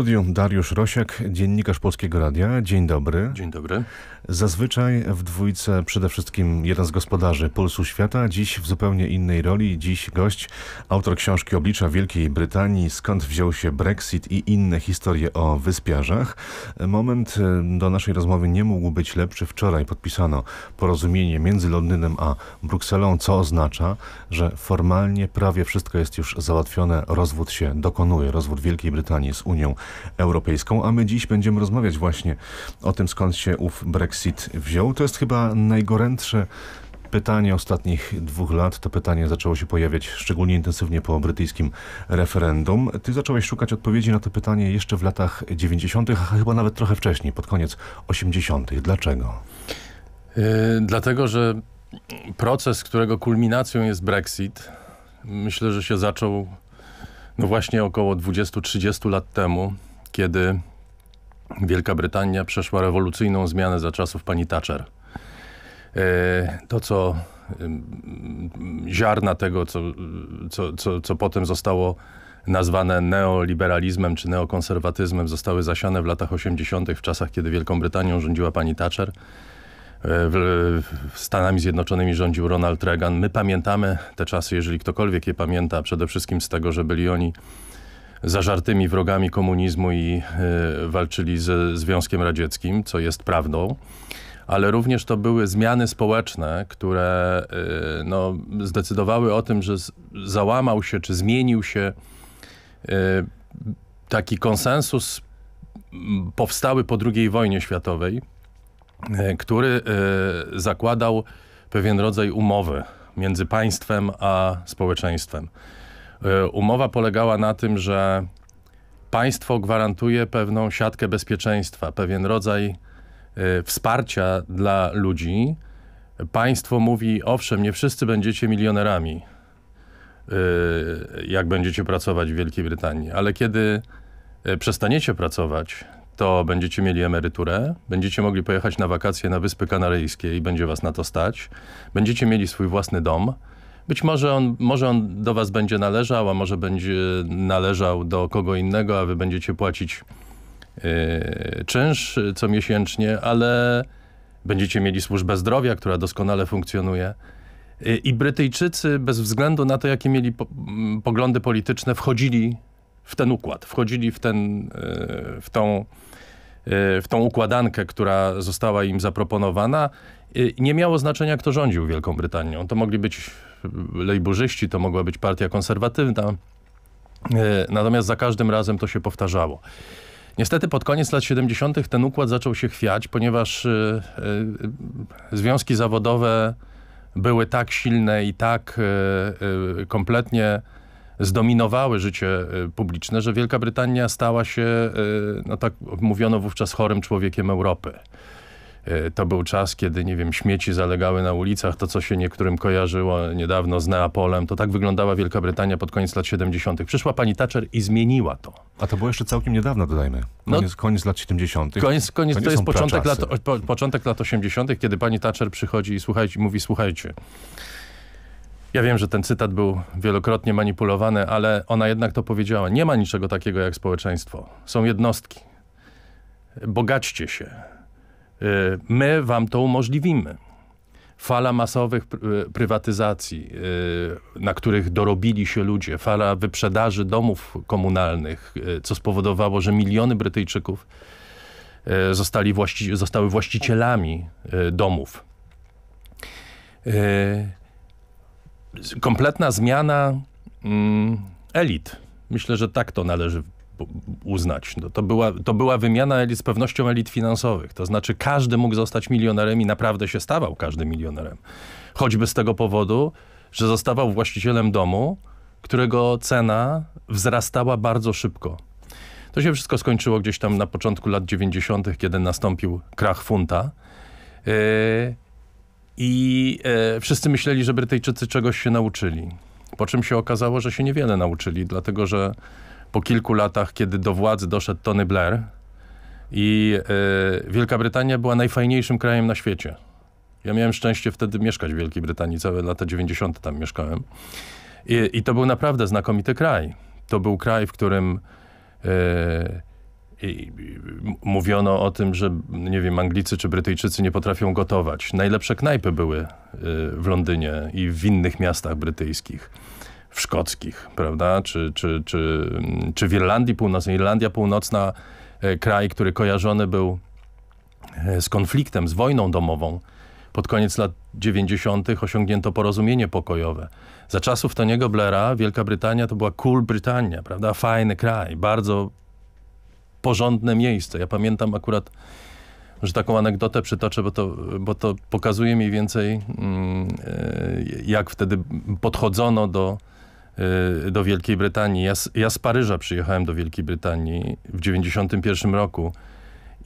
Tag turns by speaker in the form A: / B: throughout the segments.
A: studiu Dariusz Rosiak, dziennikarz Polskiego Radia. Dzień dobry. Dzień dobry. Zazwyczaj w dwójce przede wszystkim jeden z gospodarzy Pulsu Świata, dziś w zupełnie innej roli. Dziś gość, autor książki Oblicza Wielkiej Brytanii, skąd wziął się Brexit i inne historie o wyspiarzach. Moment e, do naszej rozmowy nie mógł być lepszy. Wczoraj podpisano porozumienie między Londynem a Brukselą, co oznacza, że formalnie prawie wszystko jest już załatwione, rozwód się dokonuje, rozwód Wielkiej Brytanii z Unią Europejską, a my dziś będziemy rozmawiać właśnie o tym, skąd się ów Brexit wziął. To jest chyba najgorętsze pytanie ostatnich dwóch lat. To pytanie zaczęło się pojawiać szczególnie intensywnie po brytyjskim referendum. Ty zacząłeś szukać odpowiedzi na to pytanie jeszcze w latach 90., a chyba nawet trochę wcześniej, pod koniec 80. Dlaczego?
B: Yy, dlatego, że proces, którego kulminacją jest Brexit, myślę, że się zaczął no właśnie około 20-30 lat temu kiedy Wielka Brytania przeszła rewolucyjną zmianę za czasów pani Thatcher. E, to, co ziarna tego, co, co, co, co potem zostało nazwane neoliberalizmem czy neokonserwatyzmem zostały zasiane w latach 80., w czasach, kiedy Wielką Brytanią rządziła pani Thatcher. E, w, Stanach Stanami Zjednoczonymi rządził Ronald Reagan. My pamiętamy te czasy, jeżeli ktokolwiek je pamięta, przede wszystkim z tego, że byli oni zażartymi wrogami komunizmu i e, walczyli ze Związkiem Radzieckim, co jest prawdą ale również to były zmiany społeczne, które e, no, zdecydowały o tym, że załamał się czy zmienił się e, taki konsensus powstały po II wojnie światowej, który zakładał pewien rodzaj umowy między państwem a społeczeństwem. E, umowa polegała na tym, że państwo gwarantuje pewną siatkę bezpieczeństwa, pewien rodzaj e, wsparcia dla ludzi. Państwo mówi, owszem, nie wszyscy będziecie milionerami, e, jak będziecie pracować w Wielkiej Brytanii, ale kiedy przestaniecie pracować, to będziecie mieli emeryturę, będziecie mogli pojechać na wakacje na Wyspy Kanaryjskie i będzie was na to stać, będziecie mieli swój własny dom, być może on, może on do was będzie należał, a może będzie należał do kogo innego, a wy będziecie płacić yy, czynsz e, co miesięcznie, ale będziecie mieli służbę zdrowia, która doskonale funkcjonuje. Yy, I Brytyjczycy bez względu na to, jakie mieli po, poglądy polityczne, wchodzili w ten układ, wchodzili w, ten, yy, w, tą, w tą układankę, która została im zaproponowana Y, nie miało znaczenia, kto rządził Wielką Brytanią. To mogli być y, lejburzyści, to mogła być partia konserwatywna. Y, natomiast za każdym razem to się powtarzało. Niestety pod koniec lat 70. ten układ zaczął się chwiać, ponieważ związki zawodowe były tak silne i tak kompletnie zdominowały życie publiczne, że Wielka Brytania stała się, no tak mówiono wówczas, chorym człowiekiem Europy. E, to był czas, kiedy, nie wiem, śmieci zalegały na ulicach, to co się niektórym kojarzyło niedawno z Neapolem, to tak wyglądała Wielka Brytania pod koniec lat 70. Przyszła pani Thatcher i zmieniła to. A to było jeszcze całkiem niedawno, dodajmy. Koniec, no, no, koniec lat 70. Koniec, koniec to, to jest początek lat, po, początek lat 80., kiedy pani Thatcher przychodzi i słuchajcie, mówi, słuchajcie, ja wiem, że ten cytat był wielokrotnie manipulowany, ale ona jednak to powiedziała. Nie ma niczego takiego jak społeczeństwo. Są jednostki. Bogaćcie się Y, my wam to umożliwimy. Fala masowych y, prywatyzacji, y, na których dorobili się ludzie, fala wyprzedaży domów komunalnych, co spowodowało, że miliony Brytyjczyków zostali właści zostały właścicielami domów. Kompletna zmiana mm, elit. Myślę, że tak to należy uznać. No, to, była, to była wymiana elit z pewnością elit finansowych. To znaczy każdy mógł zostać milionerem i naprawdę się stawał każdy milionerem. Choćby z tego powodu, że zostawał właścicielem domu, którego cena wzrastała bardzo szybko. To się wszystko skończyło gdzieś tam na początku lat 90., kiedy nastąpił krach funta. Yy, I yy, wszyscy myśleli, że Brytyjczycy czegoś się nauczyli. Po czym się okazało, że się niewiele nauczyli, dlatego że po kilku latach, kiedy do władzy doszedł Tony Blair i y, Wielka Brytania była najfajniejszym krajem na świecie. Ja miałem szczęście wtedy mieszkać w Wielkiej Brytanii, całe lata 90. tam mieszkałem. I, i to był naprawdę znakomity kraj. To był kraj, w którym e, mówiono o tym, że nie wiem, Anglicy czy Brytyjczycy nie potrafią gotować. Najlepsze knajpy były e, w Londynie i w innych miastach brytyjskich w szkockich, prawda? Czy, czy, czy, czy w Irlandii Północnej. Irlandia Północna, e, kraj, który kojarzony był e, z konfliktem, z wojną domową. Pod koniec lat 90. osiągnięto porozumienie pokojowe. Za czasów Toniego Blaira Wielka Brytania to była cool Brytania, prawda? Fajny kraj, bardzo porządne miejsce. Ja pamiętam akurat, że taką anegdotę przytoczę, bo to, bo to pokazuje mniej więcej, mm, e, jak wtedy podchodzono do, Y, do Wielkiej Brytanii. Ja z, ja z Paryża przyjechałem do Wielkiej Brytanii w 91 roku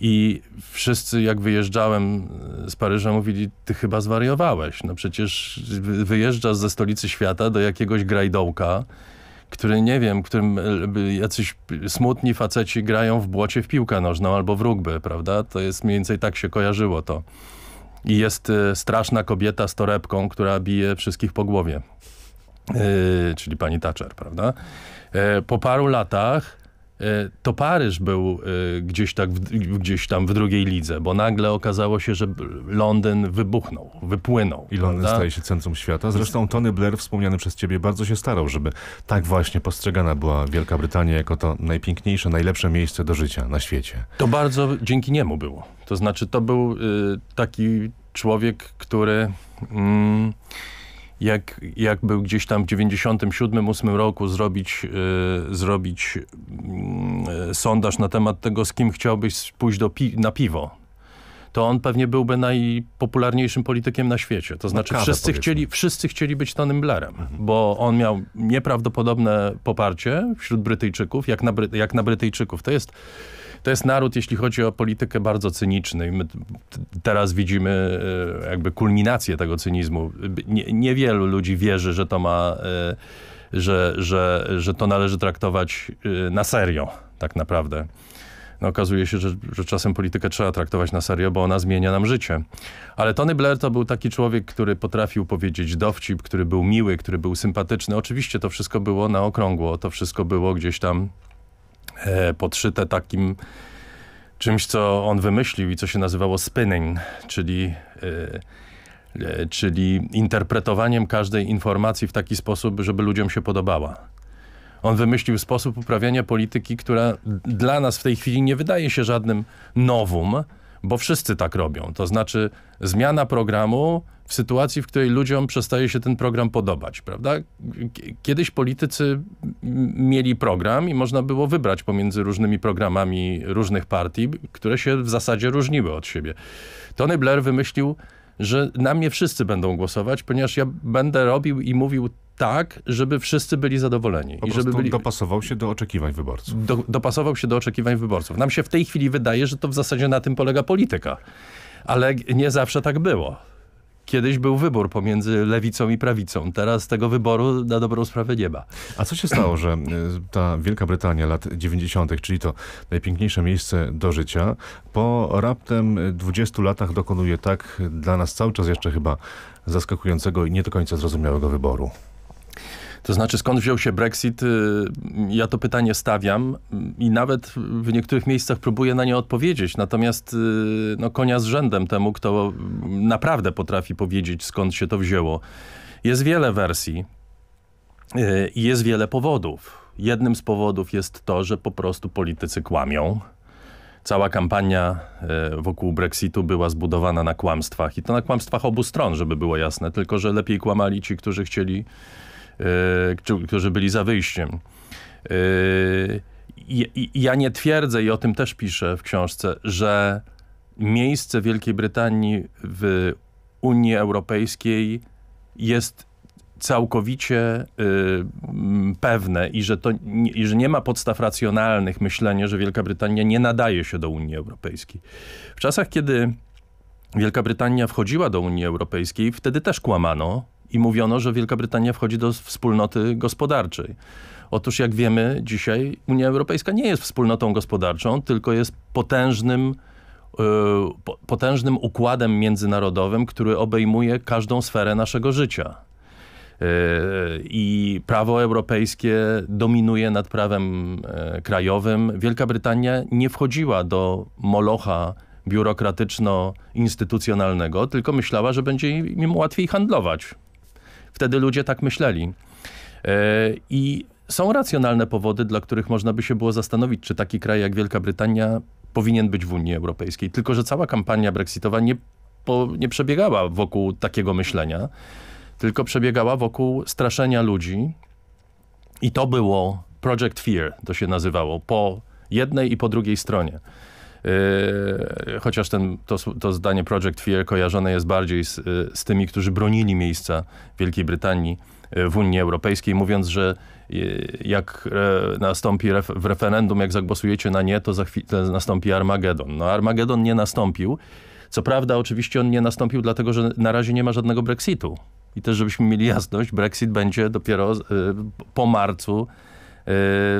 B: i wszyscy jak wyjeżdżałem y, z Paryża mówili, ty chyba zwariowałeś. No przecież wyjeżdżasz ze stolicy świata do jakiegoś grajdołka, który nie wiem, którym y, jacyś smutni faceci grają w błocie w piłkę nożną albo w rugby, prawda? To jest mniej więcej tak się kojarzyło to. I jest straszna kobieta z torebką, która bije wszystkich po głowie. E, czyli pani Thatcher, prawda? E, po paru latach e, to Paryż był gdzieś, tak, gdzieś tam w drugiej lidze, bo nagle okazało się, że Londyn wybuchnął, wypłynął. I Londyn prawda? staje się centrum
A: świata. Zresztą Tony Blair, wspomniany przez ciebie, bardzo się starał, żeby tak właśnie postrzegana była Wielka Brytania jako to najpiękniejsze, najlepsze miejsce do życia na świecie.
B: To bardzo dzięki niemu było. To znaczy to był taki człowiek, który... Mm, jak, jak był gdzieś tam w 97-8 roku zrobić, y, zrobić y, sondaż na temat tego, z kim chciałbyś pójść do pi na piwo, to on pewnie byłby najpopularniejszym politykiem na świecie. To znaczy wszyscy, chcieli, wszyscy chcieli być Tonym Blairem, mhm. bo on miał nieprawdopodobne poparcie wśród Brytyjczyków, jak na, jak na Brytyjczyków. To jest to jest naród, jeśli chodzi o politykę, bardzo cyniczny. I my teraz widzimy e, jakby kulminację tego cynizmu. Nie, niewielu ludzi wierzy, że to ma, e, że, że, że to należy traktować e, na serio tak naprawdę. No, okazuje się, że, że, czasem politykę trzeba traktować na serio, bo ona zmienia nam życie. Ale Tony Blair to był taki człowiek, który potrafił powiedzieć dowcip, który był miły, który był sympatyczny. Oczywiście to wszystko było na okrągło, to wszystko było gdzieś tam E, podszyte takim czymś, co on wymyślił i co się nazywało spinning, czyli, e, e, czyli interpretowaniem każdej informacji w taki sposób, żeby ludziom się podobała. On wymyślił sposób uprawiania polityki, która dla nas w tej chwili nie wydaje się żadnym nowum, bo wszyscy tak robią. To znaczy zmiana programu w sytuacji, w której ludziom przestaje się ten program podobać, prawda? Kiedyś politycy mieli program i można było wybrać pomiędzy różnymi programami różnych partii, które się w zasadzie różniły od siebie. Tony Blair wymyślił że na mnie wszyscy będą głosować, ponieważ ja będę robił i mówił tak, żeby wszyscy byli zadowoleni. Po I żeby byli... dopasował się do oczekiwań wyborców. Do, dopasował się do oczekiwań wyborców. Nam się w tej chwili wydaje, że to w zasadzie na tym polega polityka. Ale nie zawsze tak było. Kiedyś był wybór pomiędzy lewicą i prawicą. Teraz tego wyboru na dobrą sprawę nie ma.
A: A co się stało, że
B: y, ta
A: Wielka Brytania lat 90., czyli to najpiękniejsze miejsce do życia, po raptem 20 latach dokonuje tak dla nas cały czas jeszcze chyba zaskakującego i nie do końca zrozumiałego wyboru?
B: To znaczy, skąd wziął się Brexit? Y, ja to pytanie stawiam i nawet w niektórych miejscach próbuję na nie odpowiedzieć. Natomiast y, no, konia z rzędem temu, kto naprawdę potrafi powiedzieć, skąd się to wzięło. Jest wiele wersji y, i jest wiele powodów. Jednym z powodów jest to, że po prostu politycy kłamią. Cała kampania wokół Brexitu była zbudowana na kłamstwach i to na kłamstwach obu stron, żeby było jasne, tylko że lepiej kłamali ci, którzy chcieli E, którzy byli za wyjściem. E, ja nie twierdzę i o tym też piszę w książce, że miejsce Wielkiej Brytanii w Unii Europejskiej jest całkowicie y, pewne i że, to, i że nie ma podstaw racjonalnych myślenia, że Wielka Brytania nie nadaje się do Unii Europejskiej. W czasach, kiedy Wielka Brytania wchodziła do Unii Europejskiej, wtedy też kłamano i mówiono, że Wielka Brytania wchodzi do wspólnoty gospodarczej. Otóż jak wiemy dzisiaj Unia Europejska nie jest wspólnotą gospodarczą, tylko jest potężnym e, potężnym układem międzynarodowym, który obejmuje każdą sferę naszego życia. E, I prawo europejskie dominuje nad prawem e, krajowym. Wielka Brytania nie wchodziła do molocha biurokratyczno-instytucjonalnego, tylko myślała, że będzie im łatwiej handlować Wtedy ludzie tak myśleli. E, I są racjonalne powody, dla których można by się było zastanowić, czy taki kraj jak Wielka Brytania powinien być w Unii Europejskiej. Tylko, że cała kampania brexitowa nie, po, nie przebiegała wokół takiego myślenia, tylko przebiegała wokół straszenia ludzi. I to było Project Fear, to się nazywało, po jednej i po drugiej stronie. Yy, chociaż ten, to, to zdanie Project Fear kojarzone jest bardziej z, yy, z tymi, którzy bronili miejsca Wielkiej Brytanii yy, w Unii Europejskiej, mówiąc, że jak e, nastąpi ref, w referendum, jak zagłosujecie na nie, to za nastąpi Armagedon. No Armagedon nie nastąpił. Co prawda oczywiście on nie nastąpił, dlatego że na razie nie ma żadnego Brexitu. I też żebyśmy mieli jasność, Brexit będzie dopiero y, po marcu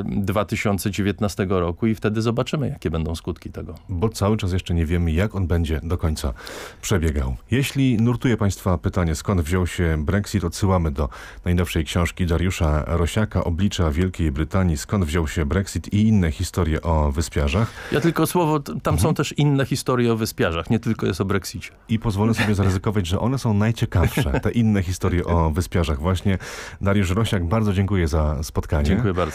B: 2019 y, roku i wtedy zobaczymy, jakie będą skutki tego.
A: Bo cały czas jeszcze nie wiemy, jak on będzie do końca przebiegał. Jeśli nurtuje Państwa pytanie, skąd wziął się Brexit, odsyłamy do najnowszej książki Dariusza Rosiaka, Oblicza Wielkiej Brytanii, skąd wziął się Brexit i inne historie o wyspiarzach.
B: Ja tylko słowo, tam mhm. są też inne historie o wyspiarzach, nie tylko jest o Brexicie.
A: I pozwolę sobie zaryzykować, że one są najciekawsze, te inne historie o wyspiarzach. Właśnie Dariusz Rosiak, bardzo dziękuję za spotkanie. Dziękuję bardzo.